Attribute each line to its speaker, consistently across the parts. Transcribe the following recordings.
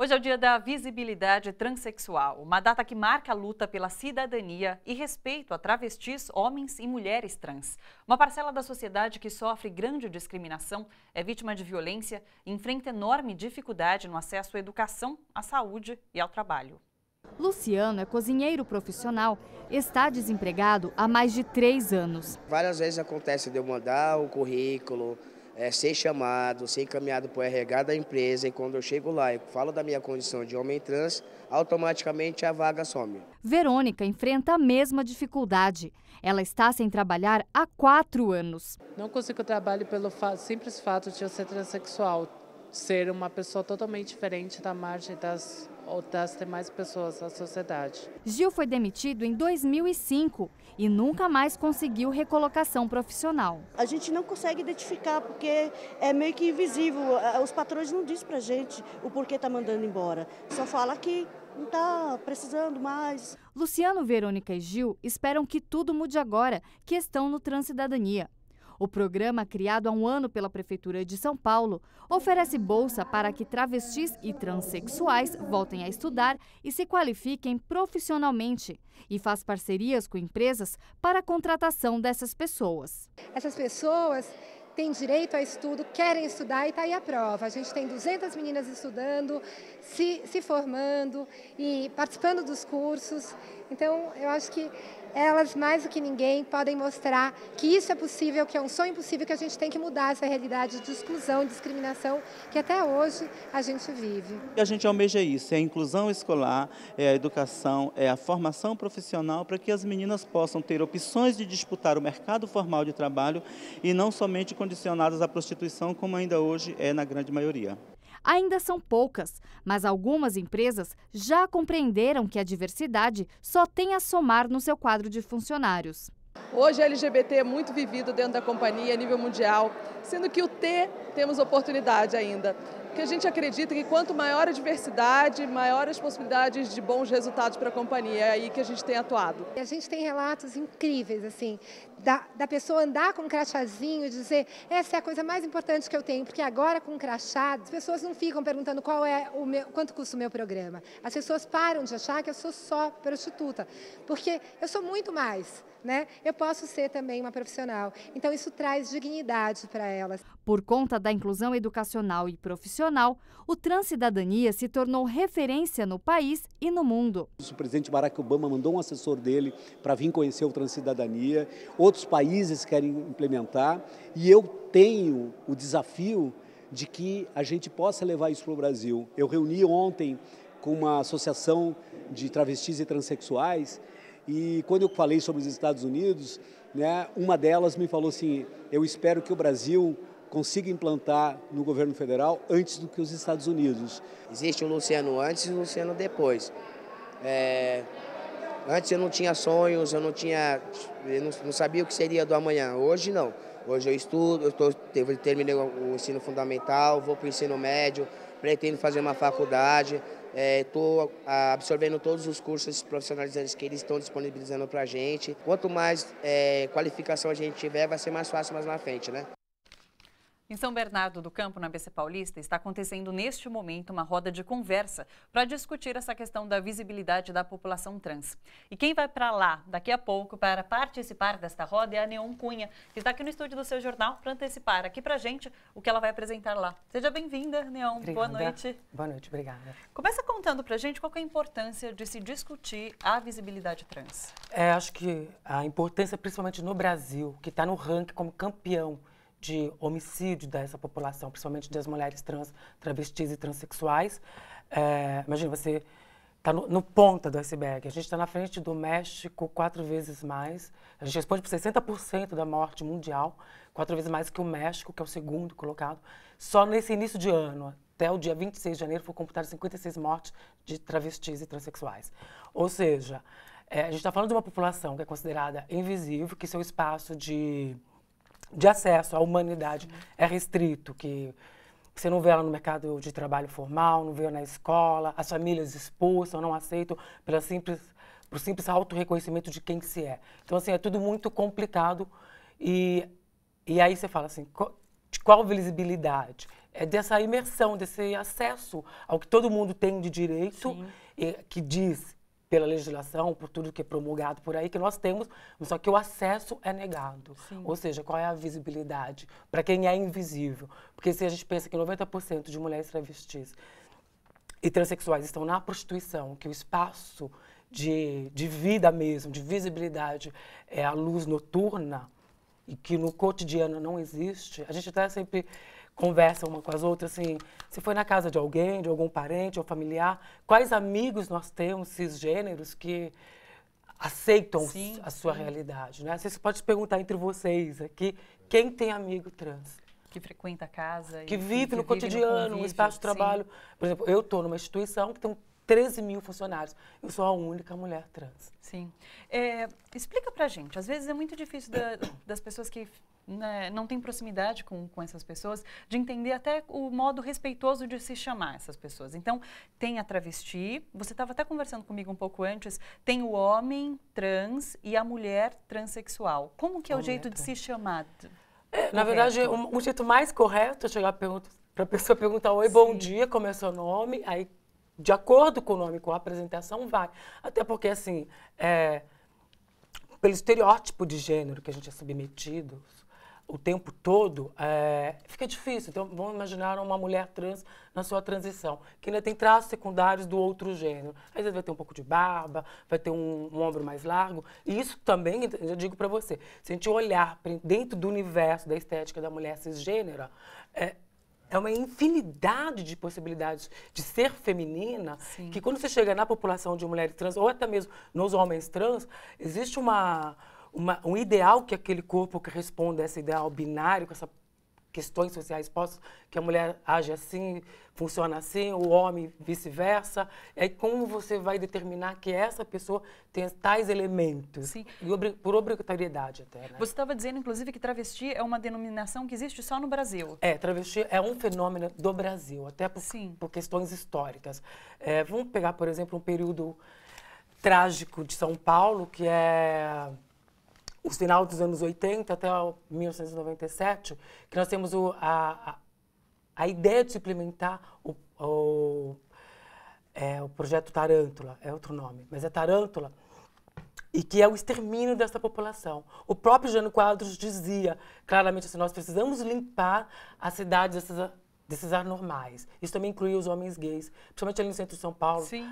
Speaker 1: Hoje é o dia da visibilidade transexual, uma data que marca a luta pela cidadania e respeito a travestis, homens e mulheres trans. Uma parcela da sociedade que sofre grande discriminação, é vítima de violência e enfrenta enorme dificuldade no acesso à educação, à saúde e ao trabalho.
Speaker 2: Luciano é cozinheiro profissional, está desempregado há mais de três anos.
Speaker 3: Várias vezes acontece de eu mandar o currículo, é, ser chamado, ser encaminhado para o RH da empresa e quando eu chego lá e falo da minha condição de homem trans, automaticamente a vaga some.
Speaker 2: Verônica enfrenta a mesma dificuldade. Ela está sem trabalhar há quatro anos.
Speaker 3: Não consigo trabalho pelo simples fato de eu ser transexual ser uma pessoa totalmente diferente da margem das das demais pessoas da sociedade.
Speaker 2: Gil foi demitido em 2005 e nunca mais conseguiu recolocação profissional. A gente não consegue identificar porque é meio que invisível. É, os patrões não dizem pra gente o porquê tá mandando embora. Só fala que não tá precisando mais. Luciano, Verônica e Gil esperam que tudo mude agora, que estão no Transcidadania. O programa, criado há um ano pela Prefeitura de São Paulo, oferece bolsa para que travestis e transexuais voltem a estudar e se qualifiquem profissionalmente e faz parcerias com empresas para a contratação dessas pessoas. Essas pessoas têm direito a estudo, querem estudar e está aí a prova. A gente tem 200 meninas estudando, se, se formando e participando dos cursos. Então, eu acho que elas mais do que ninguém podem mostrar que isso é possível, que é um sonho possível, que a gente tem que mudar essa realidade de exclusão, e discriminação que até hoje a gente vive.
Speaker 3: A gente almeja é isso, é a inclusão escolar, é a educação, é a formação profissional para que as meninas possam ter opções de disputar o mercado formal de trabalho e não somente condicionadas à prostituição, como ainda hoje é na grande maioria ainda são poucas,
Speaker 2: mas algumas empresas já compreenderam que a diversidade só tem a somar no seu quadro de funcionários. Hoje, LGBT é muito vivido dentro da companhia a nível mundial,
Speaker 1: sendo que o T temos oportunidade ainda. Porque a gente acredita que quanto maior a
Speaker 2: diversidade, maiores possibilidades de bons resultados para a companhia. É aí que a gente tem atuado. A gente tem relatos incríveis, assim da, da pessoa andar com um crachazinho e dizer essa é a coisa mais importante que eu tenho, porque agora com um crachá as pessoas não ficam perguntando qual é o meu, quanto custa o meu programa. As pessoas param de achar que eu sou só prostituta, porque eu sou muito mais. Né? Eu posso ser também uma profissional. Então, isso traz dignidade para elas. Por conta da inclusão educacional e profissional, o Transcidadania se tornou referência no país e no mundo.
Speaker 3: O presidente Barack Obama mandou um assessor dele para vir conhecer o Transcidadania. O outros países querem implementar, e eu tenho o desafio de que a gente possa levar isso para o Brasil. Eu reuni ontem com uma associação de travestis e transexuais, e quando eu falei sobre os Estados Unidos, né, uma delas me falou assim: eu espero que o Brasil consiga implantar no governo federal antes do que os Estados Unidos. Existe o Luciano antes e o Luciano depois. É, Antes eu não tinha sonhos, eu não tinha, eu não, não sabia o que seria do amanhã. Hoje não. Hoje eu estudo, eu, tô, eu terminei o ensino fundamental, vou para o ensino médio, pretendo fazer uma faculdade, estou é, absorvendo todos os cursos profissionalizantes que eles estão disponibilizando para a gente. Quanto mais é, qualificação a gente tiver, vai ser mais fácil mais na frente, né?
Speaker 1: Em São Bernardo do Campo, na BC Paulista, está acontecendo neste momento uma roda de conversa para discutir essa questão da visibilidade da população trans. E quem vai para lá daqui a pouco para participar desta roda é a Neon Cunha, que está aqui no estúdio do seu jornal para antecipar aqui para gente o que ela vai apresentar lá. Seja bem-vinda, Neon. Obrigada. Boa noite.
Speaker 3: Boa noite, obrigada.
Speaker 1: Começa contando para gente qual é a importância de se discutir a visibilidade trans.
Speaker 3: É, acho que a importância, principalmente no Brasil, que está no ranking como campeão de homicídio dessa população, principalmente das mulheres trans, travestis e transexuais. É, imagina, você está no, no, ponta do iceberg. A gente está na frente do México quatro vezes mais. A gente responde por 60% da morte mundial, quatro vezes mais que o México, que é o segundo colocado. Só nesse início de ano, até o dia 26 de janeiro, foram computadas 56 mortes de travestis e transexuais. Ou seja, é, a gente está falando de uma população que é considerada invisível, que seu espaço de de acesso à humanidade é restrito, que você não vê ela no mercado de trabalho formal, não vê ela na escola, as famílias expulsam, não aceitam pela simples, por simples auto-reconhecimento de quem se é. Então, assim, é tudo muito complicado e, e aí você fala assim, de qual visibilidade? É dessa imersão, desse acesso ao que todo mundo tem de direito, Sim. e, que diz pela legislação, por tudo que é promulgado por aí, que nós temos, só que o acesso é negado. Sim. Ou seja, qual é a visibilidade? Para quem é invisível. Porque se a gente pensa que 90% de mulheres travestis e transexuais estão na prostituição, que o espaço de, de vida mesmo, de visibilidade, é a luz noturna, e que no cotidiano não existe, a gente está sempre conversa uma com as outras, assim, se foi na casa de alguém, de algum parente ou familiar, quais amigos nós temos cisgêneros que aceitam sim, a sua sim. realidade, né? você pode perguntar entre vocês aqui, quem tem amigo trans?
Speaker 1: Que frequenta a casa. Que, vive, que no cotidiano, no, convívio, um espaço de trabalho. Sim. Por exemplo, eu
Speaker 3: estou numa instituição que tem um 13 mil funcionários. Eu sou a única mulher trans. Sim.
Speaker 1: É, explica pra gente. Às vezes é muito difícil da, das pessoas que né, não tem proximidade com, com essas pessoas, de entender até o modo respeitoso de se chamar essas pessoas. Então, tem a travesti, você estava até conversando comigo um pouco antes, tem o homem trans e a mulher transexual. Como que é o, o é jeito de se chamar?
Speaker 3: É, na verdade, um, jeito mais correto é chegar para a pessoa perguntar, oi, Sim. bom dia, como é seu nome? Aí de acordo com o nome, com a apresentação, vai. Até porque, assim, é, pelo estereótipo de gênero que a gente é submetido o tempo todo, é, fica difícil. Então, vamos imaginar uma mulher trans na sua transição, que ainda tem traços secundários do outro gênero. Às vezes vai ter um pouco de barba, vai ter um, um ombro mais largo. E isso também, eu digo para você, se a gente olhar dentro do universo da estética da mulher cisgênera, é, é uma infinidade de possibilidades de ser feminina, Sim. que quando você chega na população de mulheres trans, ou até mesmo nos homens trans, existe uma, uma um ideal que aquele corpo que responde a esse ideal binário, com essa questões sociais postas, que a mulher age assim, funciona assim, o homem vice-versa. É como você vai determinar que essa pessoa tem tais elementos? Sim. E obri por obrigatoriedade até, né?
Speaker 1: Você estava dizendo, inclusive, que travesti é uma denominação que existe só no Brasil.
Speaker 3: É, travesti é um fenômeno do Brasil, até por, por questões históricas. É, vamos pegar, por exemplo, um período trágico de São Paulo, que é o final dos anos 80 até 1997, que nós temos o, a, a, a, ideia de implementar o, o, é, o projeto Tarântula, é outro nome, mas é Tarântula, e que é o extermínio dessa população. O próprio Jânio Quadros dizia claramente assim, nós precisamos limpar a cidade dessas, desses anormais. Isso também incluía os homens gays, principalmente ali no centro de São Paulo, Sim.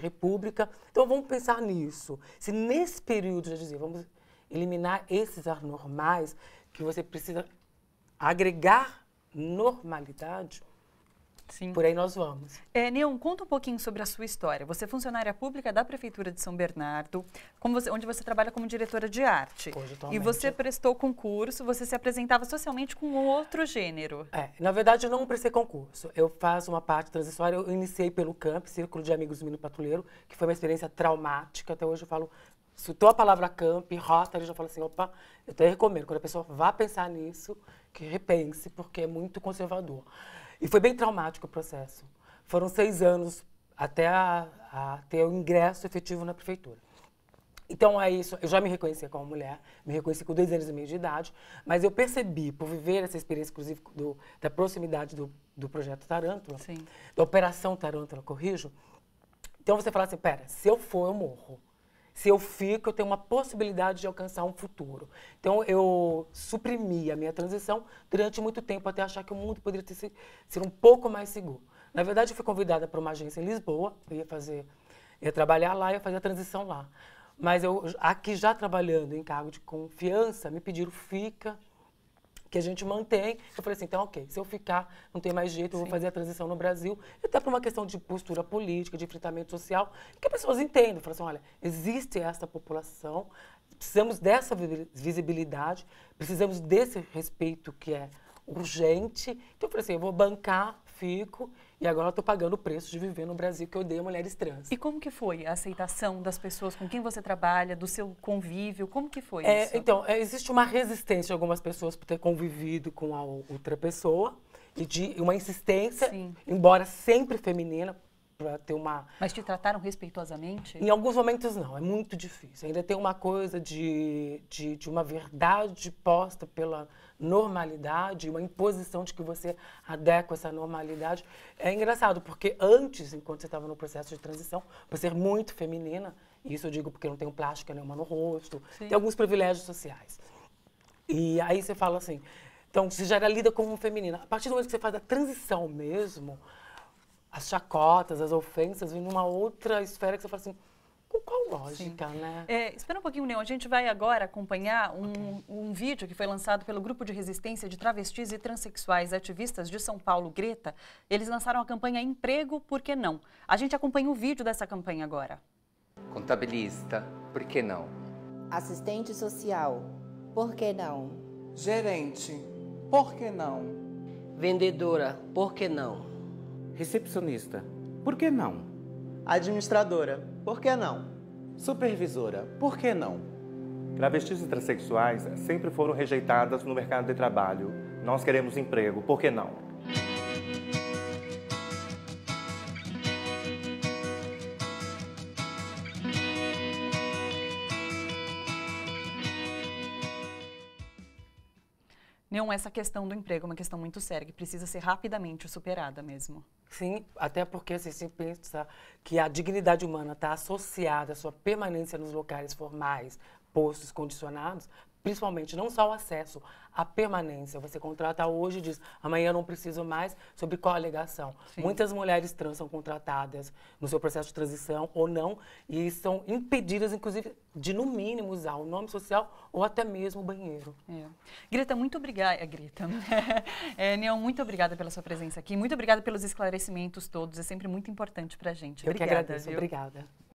Speaker 3: República. Então vamos pensar nisso. Se nesse período, já dizia, vamos eliminar esses anormais que você precisa agregar normalidade, Sim. por aí nós vamos. É, Neon,
Speaker 1: conta um pouquinho sobre a sua história. Você é funcionária pública da Prefeitura de São Bernardo, você, onde você trabalha como diretora de arte.
Speaker 3: Hoje, e você
Speaker 1: prestou concurso, você se apresentava socialmente com outro gênero. É,
Speaker 3: na verdade, eu não prestei concurso. Eu faço uma parte transitória, eu iniciei pelo CAMP, Círculo de Amigos do Menino Patrulheiro, que foi uma experiência traumática. Até hoje eu falo citou a palavra camp, rota, ele já fala assim, opa, eu até recomendo, quando a pessoa vá pensar nisso, que repense, porque é muito conservador. E foi bem traumático o processo. Foram seis anos até a, a ter o ingresso efetivo na prefeitura. Então, é isso. Eu já me reconhecia como mulher, me reconheci com dois anos e meio de idade, mas eu percebi, por viver essa experiência, inclusive, do, da proximidade do, do projeto Tarântula, Sim. da Operação Tarântula, corrijo. Então, você fala assim: pera, se eu for, eu morro se eu fico, eu tenho uma possibilidade de alcançar um futuro. Então, eu suprimi a minha transição durante muito tempo até achar que o mundo poderia ter, ser um pouco mais seguro. Na verdade, eu fui convidada para uma agência em Lisboa, eu ia fazer, ia trabalhar lá, ia fazer a transição lá. Mas eu, aqui já trabalhando em cargo de confiança, me pediram fica, que a gente mantém. Eu falei assim, então ok, se eu ficar, não tem mais jeito, eu Sim. vou fazer a transição no Brasil. E até por uma questão de postura política, de enfrentamento social, que as pessoas entendam. Falei assim, olha, existe essa população, precisamos dessa visibilidade, precisamos desse respeito que é urgente. Então eu falei assim, eu vou bancar fico e agora eu tô pagando o preço de viver no Brasil que eu odeio mulheres trans. E como que foi a aceitação das pessoas com quem você trabalha, do seu
Speaker 1: convívio? Como que foi é, isso? Então,
Speaker 3: é, existe uma resistência de algumas pessoas por ter convivido com a outra pessoa e de uma insistência, Sim. embora sempre feminina, para ter uma.
Speaker 1: Mas te trataram respeitosamente? Em
Speaker 3: alguns momentos não, é muito difícil. Ainda tem uma coisa de, de, de uma verdade posta pela normalidade, uma imposição de que você adequa essa normalidade. É engraçado, porque antes, enquanto você estava no processo de transição, por ser muito feminina, isso eu digo porque não tenho plástica nenhuma no rosto, Sim. tem alguns privilégios sociais. E aí você fala assim, então você já era lida como feminina. A partir do momento que você faz a transição mesmo, as chacotas, as ofensas, vêm numa outra esfera que você fala assim, com qual lógica, Sim. né? É, espera um pouquinho,
Speaker 1: Neon. A gente vai agora acompanhar um, okay. um vídeo que foi lançado pelo Grupo de Resistência de Travestis e transexuais Ativistas de São Paulo, Greta. Eles lançaram a campanha Emprego, por que não? A gente acompanha o vídeo dessa campanha agora.
Speaker 3: Contabilista, por que não?
Speaker 2: Assistente social, por que não? Gerente, por
Speaker 3: que não? Vendedora, por que não? Recepcionista. Por que não? Administradora. Por que não? Supervisora. Por que não?
Speaker 1: Travestis e transexuais sempre foram rejeitadas no mercado de trabalho. Nós queremos emprego. Por que não? Não, é essa questão do
Speaker 3: emprego é uma questão muito séria, que precisa ser rapidamente superada mesmo. Sim, até porque assim, se pensa que a dignidade humana está associada à sua permanência nos locais formais, postos condicionados, principalmente não só o acesso, a permanência. Você contrata hoje e diz, amanhã eu não preciso mais, sobre qual a alegação. Sim. Muitas mulheres trans são contratadas no seu processo de transição ou não, e são impedidas, inclusive, de no mínimo usar o nome social ou até mesmo o banheiro. É. Greta, muito obrigada. É, Greta.
Speaker 1: é, Neon, muito obrigada pela sua presença aqui. Muito obrigada pelos esclarecimentos todos. É sempre muito importante
Speaker 2: para a gente. Obrigada, eu que agradeço. Viu? Obrigada.